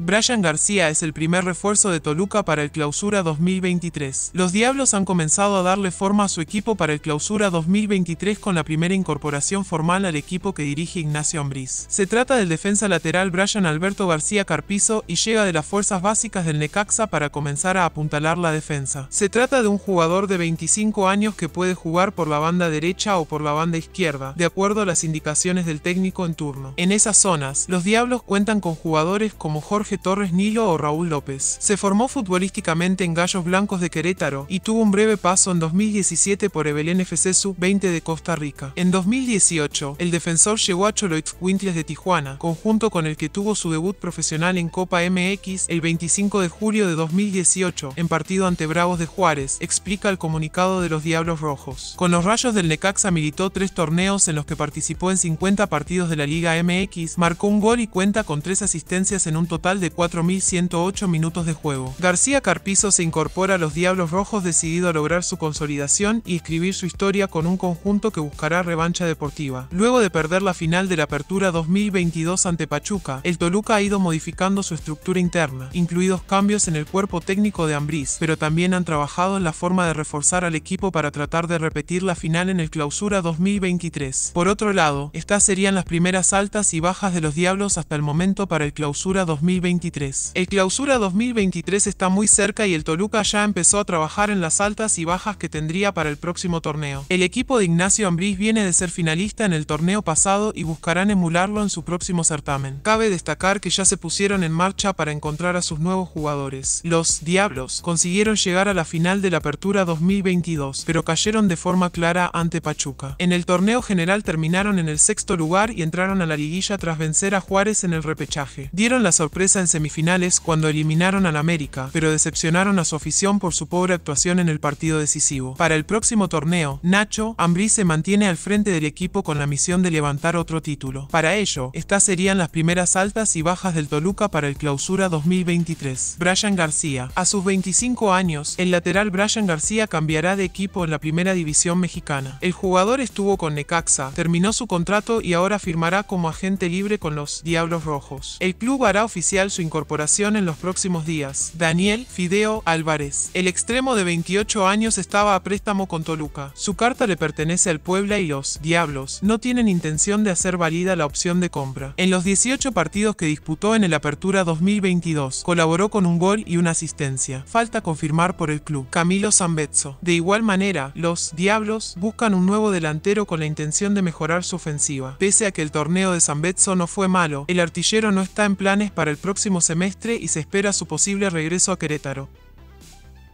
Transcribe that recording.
Brian García es el primer refuerzo de Toluca para el Clausura 2023. Los Diablos han comenzado a darle forma a su equipo para el Clausura 2023 con la primera incorporación formal al equipo que dirige Ignacio Ambriz. Se trata del defensa lateral Brian Alberto García Carpizo y llega de las fuerzas básicas del Necaxa para comenzar a apuntalar la defensa. Se trata de un jugador de 25 años que puede jugar por la banda derecha o por la banda izquierda, de acuerdo a las indicaciones del técnico en turno. En esas zonas, los Diablos cuentan con jugadores como Jorge Jorge Torres Nilo o Raúl López. Se formó futbolísticamente en Gallos Blancos de Querétaro y tuvo un breve paso en 2017 por Evelyn FC Sub-20 de Costa Rica. En 2018, el defensor llegó a Choloitz Wintles de Tijuana, conjunto con el que tuvo su debut profesional en Copa MX el 25 de julio de 2018, en partido ante Bravos de Juárez, explica el comunicado de los Diablos Rojos. Con los Rayos del Necaxa militó tres torneos en los que participó en 50 partidos de la Liga MX, marcó un gol y cuenta con tres asistencias en un total de 4.108 minutos de juego. García Carpizo se incorpora a los Diablos Rojos decidido a lograr su consolidación y escribir su historia con un conjunto que buscará revancha deportiva. Luego de perder la final de la Apertura 2022 ante Pachuca, el Toluca ha ido modificando su estructura interna, incluidos cambios en el cuerpo técnico de Ambriz, pero también han trabajado en la forma de reforzar al equipo para tratar de repetir la final en el Clausura 2023. Por otro lado, estas serían las primeras altas y bajas de los Diablos hasta el momento para el Clausura 2023. El clausura 2023 está muy cerca y el Toluca ya empezó a trabajar en las altas y bajas que tendría para el próximo torneo. El equipo de Ignacio Ambriz viene de ser finalista en el torneo pasado y buscarán emularlo en su próximo certamen. Cabe destacar que ya se pusieron en marcha para encontrar a sus nuevos jugadores. Los Diablos consiguieron llegar a la final de la Apertura 2022, pero cayeron de forma clara ante Pachuca. En el torneo general terminaron en el sexto lugar y entraron a la liguilla tras vencer a Juárez en el repechaje. Dieron la sorpresa en semifinales cuando eliminaron al América, pero decepcionaron a su afición por su pobre actuación en el partido decisivo. Para el próximo torneo, Nacho Ambrí se mantiene al frente del equipo con la misión de levantar otro título. Para ello, estas serían las primeras altas y bajas del Toluca para el clausura 2023. Brian García. A sus 25 años, el lateral Brian García cambiará de equipo en la primera división mexicana. El jugador estuvo con Necaxa, terminó su contrato y ahora firmará como agente libre con los Diablos Rojos. El club hará oficial su incorporación en los próximos días. Daniel Fideo Álvarez. El extremo de 28 años estaba a préstamo con Toluca. Su carta le pertenece al Puebla y los Diablos no tienen intención de hacer válida la opción de compra. En los 18 partidos que disputó en el Apertura 2022, colaboró con un gol y una asistencia. Falta confirmar por el club. Camilo Sanbezzo. De igual manera, los Diablos buscan un nuevo delantero con la intención de mejorar su ofensiva. Pese a que el torneo de Zambezzo no fue malo, el artillero no está en planes para el próximo próximo semestre y se espera su posible regreso a Querétaro.